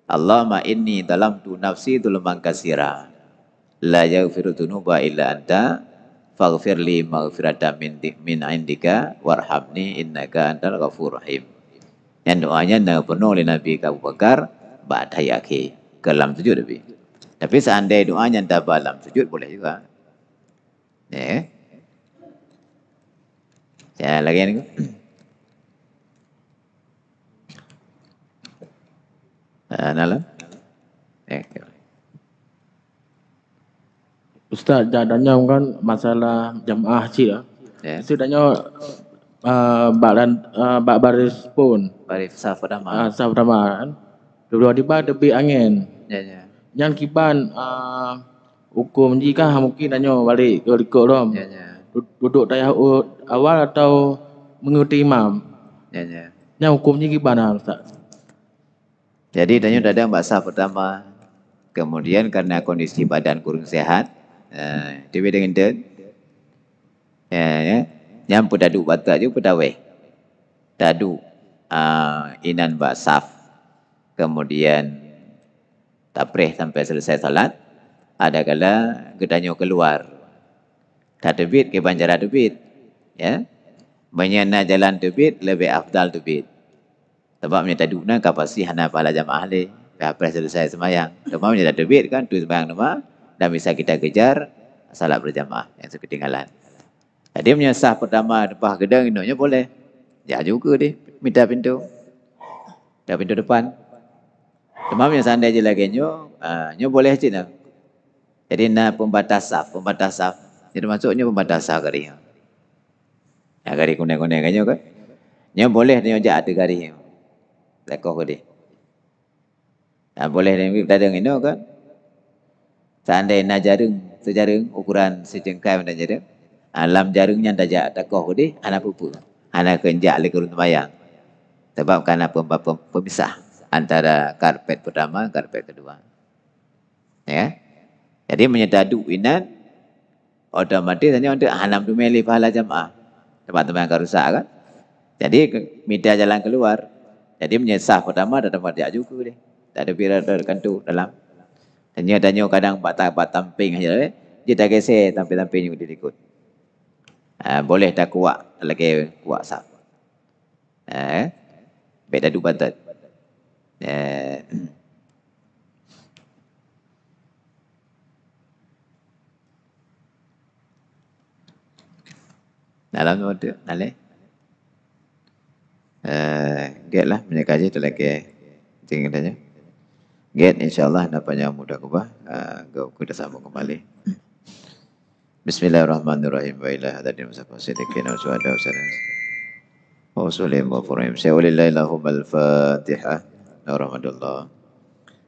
Allah ma ini dalam tu nafsi tu lembang kasira. La yaghfiru dunuba illa anta. Faghfir li maghfirata min, min indika. Warhamni innaka antal ghafur rahim. Yang doanya nak pernah oleh Nabi ke Abu Bakar, patah yakin. Ke dalam sujud Nabi. Tapi seandainya doanya tak dalam sujud boleh juga. Ya. Yeah. Ya, lagi ni. Uh, Nala? Ustaz, dah tanya kan masalah jemaah kecil. Yeah. Ya. Saya tanya uh, ah, bakalan, uh, ah, bak baris pun. Baris sahabat pertama. Uh, ah, sahabat pertama kan. Dua-dua tiba debit angin. Ya, yeah, ya. Yeah. Yang kiban uh, hukum ni kan mungkin tanya balik ke rikot rom. Ya, ya duduk tayahud awal atau mengikuti imam? Ya, ya. Nah, hukumnya gimana Ustaz? Jadi tanya dada basah pertama. Kemudian karena kondisi badan kurang sehat, eh dewe dengan dia. Ya, ya. Yang pun dadu batu aja pun dawe. Daduk. Uh, inan basaf. Kemudian tapreh sampai selesai salat. Ada kala gedanyo keluar. Tak debit ke banjara debit. Ya. Menyana jalan debit lebih afdal debit. Sebab punya tadi guna kapasiti hana pahala jamaah ahli. Kapas selesai semayang. Sebab punya debit kan tu semayang nama. Dan bisa kita kejar salat berjamaah yang seketinggalan. Dia punya sah pertama depan gedang inoknya boleh. Ya juga dia. Minta pintu. Minta pintu depan. Demam yang sandai je lagi nyo, uh, ah, boleh je nak. Jadi nak pembatas sah, pembatas sah termasuknya pembat dasar gari. Ya ha. gari kuning-kuning kan? ke? Nya ha, boleh dia jak ada gari. Lekoh gede. Tak boleh dia tak ada ngino ke? Sandai na jarung, sejarung ukuran sejengkai dan jarung. Alam jarungnya dah jak tak koh gede, anak pupu. Anak kenjak le kurun bayang. Sebab kerana pemisah antara karpet pertama karpet kedua. Ya. Jadi menyedaduk inan otomatis hanya untuk anam tu ah, meli pahala jamaah. Tempat-tempat yang akan rusak kan. Jadi media jalan keluar. Jadi menyesah pertama ada tempat dia juga dia. Tak ada pira ada kantu dalam. Tanya-tanya kadang batang-batang ping saja. Lah, eh? Dia tak kisah tamping-tamping juga dia ha, boleh tak kuat. lagi kuat sah. Ha, eh? Baik dua bantuan. Eh. dalam tu ada nak leh get lah banyak kaji tu lagi tinggal tanya get insyaAllah dapatnya mudah kubah eh, Kau kuda sambung kembali Bismillahirrahmanirrahim wa ilaih hadadi masyarakat sedekin wa suhada wa sallam wa sallim wa furim sayulillahi lahum al-fatiha Alhamdulillah.